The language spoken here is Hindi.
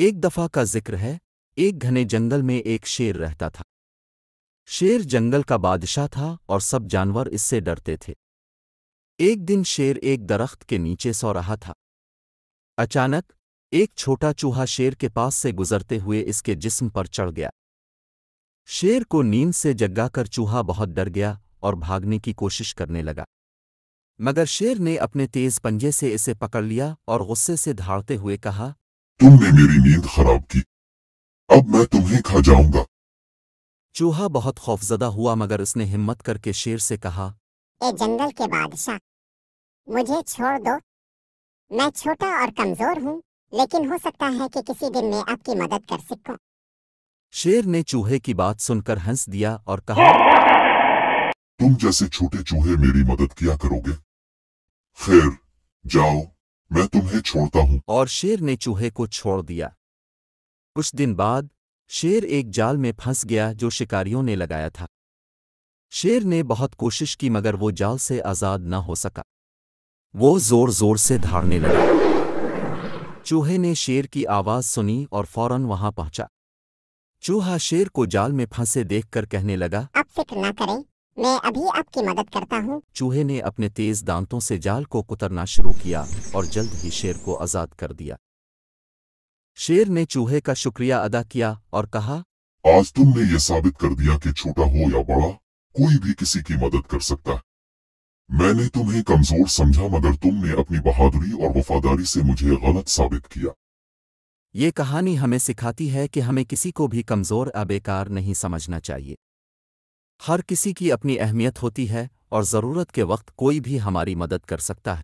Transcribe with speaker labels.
Speaker 1: एक दफ़ा का जिक्र है एक घने जंगल में एक शेर रहता था शेर जंगल का बादशाह था और सब जानवर इससे डरते थे एक दिन शेर एक दरख्त के नीचे सो रहा था अचानक एक छोटा चूहा शेर के पास से गुजरते हुए इसके जिस्म पर चढ़ गया शेर को नींद से जगाकर चूहा बहुत डर गया और भागने की कोशिश करने लगा मगर शेर ने अपने तेज पंजे से इसे पकड़ लिया और गुस्से से धाड़ते हुए कहा
Speaker 2: तुमने मेरी नींद
Speaker 1: खराब की अब मैं तुम्हें खा जाऊंगा चूहा बहुत खौफजदा हुआ मगर उसने हिम्मत करके शेर से कहा
Speaker 2: ए जंगल के बादशाह मुझे छोड़ दो मैं छोटा और कमजोर हूँ लेकिन हो सकता है कि किसी दिन मैं आपकी मदद कर सकूं।
Speaker 1: शेर ने चूहे की बात सुनकर हंस दिया
Speaker 2: और कहा तुम जैसे छोटे चूहे मेरी मदद किया करोगे खैर जाओ मैं तुम्हें छोड़ता
Speaker 1: हूँ और शेर ने चूहे को छोड़ दिया कुछ दिन बाद शेर एक जाल में फंस गया जो शिकारियों ने लगाया था शेर ने बहुत कोशिश की मगर वो जाल से आज़ाद न हो सका वो जोर जोर से धाड़ने लगा चूहे ने शेर की आवाज़ सुनी और फौरन वहां पहुंचा चूहा शेर को जाल में फंसे देखकर कहने लगा अब
Speaker 2: फिक्र ना करें मैं अभी आपकी मदद करता हूँ
Speaker 1: चूहे ने अपने तेज दांतों से जाल को कुतरना शुरू किया और जल्द ही शेर को आजाद कर दिया शेर ने चूहे का शुक्रिया अदा किया और कहा
Speaker 2: आज तुमने ये साबित कर दिया कि छोटा हो या बड़ा कोई भी किसी की मदद कर सकता है मैंने तुम्हें कमजोर समझा मगर तुमने अपनी बहादुरी और वफादारी से मुझे गलत साबित किया
Speaker 1: ये कहानी हमें सिखाती है कि हमें किसी को भी कमजोर या बेकार नहीं समझना चाहिए हर किसी की अपनी अहमियत होती है और ज़रूरत के वक्त कोई भी हमारी मदद कर
Speaker 2: सकता है